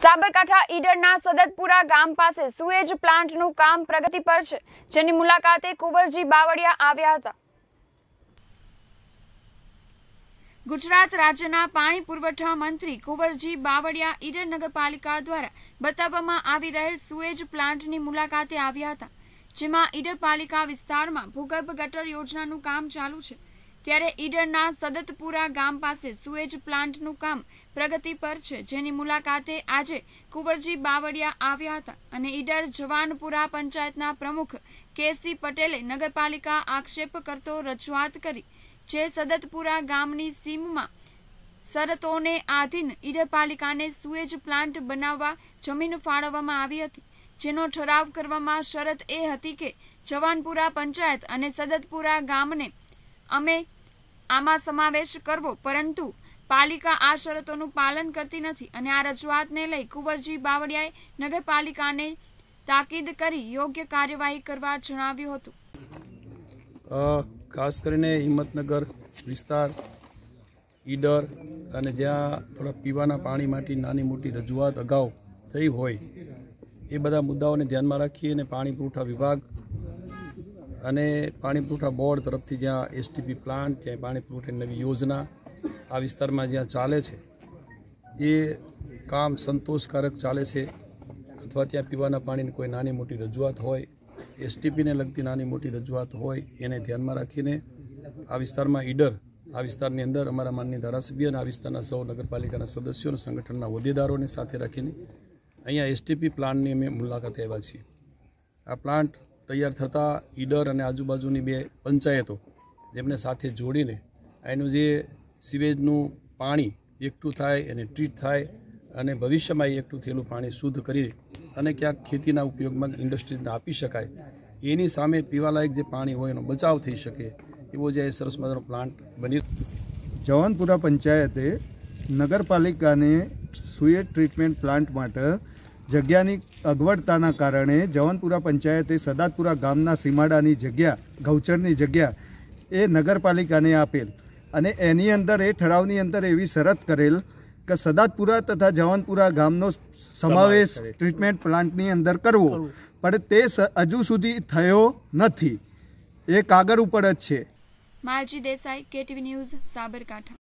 સાબરકાંઠા ઈડરના સદતપુરા ગામ પાસે સુએજ પ્લાન્ટનું કામ પ્રગતિ પર છે જેની મુલાકાતે કુંવરજી બાવળિયા આવ્યા હતા ગુજરાત રાજ્યના પાણી પુરવઠા મંત્રી કુંવરજી બાવળિયા ઈડર નગરપાલિકા દ્વારા બતાવવામાં આવી રહેલ સુએજ પ્લાન્ટની મુલાકાતે આવ્યા હતા જેમાં ઈડર પાલિકા વિસ્તારમાં ભૂગર્ભ ગટર યોજનાનું કામ ચાલુ છે ત્યારે ઈડરના સદતપુરા ગામ પાસે સુએજ પ્લાન્ટનું કામ પ્રગતિ પર છે જેની મુલાકાતે આજે કુંવરજી બાવળિયા આવ્યા હતા અને ઈડર જવાનપુરા પંચાયતના પ્રમુખ કેસી પટેલે નગરપાલિકા આક્ષેપ કરતો રજૂઆત કરી જે સદતપુરા ગામની સીમમાં શરતોને આધીન ઈડરપાલિકાને સુએજ પ્લાન્ટ બનાવવા જમીન ફાળવવામાં આવી હતી જેનો ઠરાવ કરવામાં શરત એ હતી કે જવાનપુરા પંચાયત અને સદતપુરા ગામને અમે આમાં સમાવેશ કરવો પરંતુ પાલિકા આ શરતોનું પાલન કરતી નથી અને આ રજૂઆતને લઈ કુંવરજી બાવળિયાએ નગરપાલિકાને તાકીદ કરી યોગ્ય કાર્યવાહી કરવા જણાવ્યું હતું ખાસ કરીને હિંમતનગર વિસ્તાર ઈડર અને જ્યાં થોડા પીવાના પાણી માટે નાની મોટી રજૂઆત અગાઉ થઈ હોય એ બધા મુદ્દાઓને ધ્યાનમાં રાખી અને પાણી પુરવઠા વિભાગ અને પાણી પુરવઠા બોર્ડ તરફથી જ્યાં એસટીપી પ્લાન્ટ ત્યાં પાણી પુરવઠાની નવી યોજના આ વિસ્તારમાં જ્યાં ચાલે છે એ કામ સંતોષકારક ચાલે છે અથવા ત્યાં પીવાના પાણીની કોઈ નાની મોટી રજૂઆત હોય એસટીપીને લગતી નાની મોટી રજૂઆત હોય એને ધ્યાનમાં રાખીને આ વિસ્તારમાં ઈડર આ વિસ્તારની અંદર અમારા માનની ધારાસભ્ય અને આ વિસ્તારના સૌ નગરપાલિકાના સદસ્યો અને સંગઠનના હોદ્દેદારોને સાથે રાખીને અહીંયા એસટીપી પ્લાન્ટની અમે મુલાકાત આવ્યા છીએ આ પ્લાન્ટ તૈયાર થતાં ઈડર અને આજુબાજુની બે પંચાયતો જેમને સાથે જોડીને એનું જે સિવેજનું પાણી એકઠું થાય એને ટ્રીટ થાય અને ભવિષ્યમાં એ એકઠું થયેલું પાણી શુદ્ધ કરી અને ક્યાંક ખેતીના ઉપયોગમાં ઇન્ડસ્ટ્રીઝને આપી શકાય એની સામે પીવાલાયક જે પાણી હોય એનો બચાવ થઈ શકે એવો જે સરસ મજાનો પ્લાન્ટ બની જવાનપુરા પંચાયતે નગરપાલિકાને સુએટ ટ્રીટમેન્ટ પ્લાન્ટ માટે જગ્યાની અગવડતાના કારણે જવનપુરા પંચાયતે સદાતપુરા ગામના સીમાડાની જગ્યા ગૌચરની જગ્યા એ નગરપાલિકાને આપેલ અને એની અંદર એ ઠરાવની અંદર એવી શરત કરેલ કે સદાતપુરા તથા જવનપુરા ગામનો સમાવેશ ટ્રીટમેન્ટ પ્લાન્ટની અંદર કરવો પણ તે હજુ સુધી થયો નથી એ કાગળ ઉપર જ છે માલજી દેસાઈ કેટીવી ન્યૂઝ સાબરકાંઠા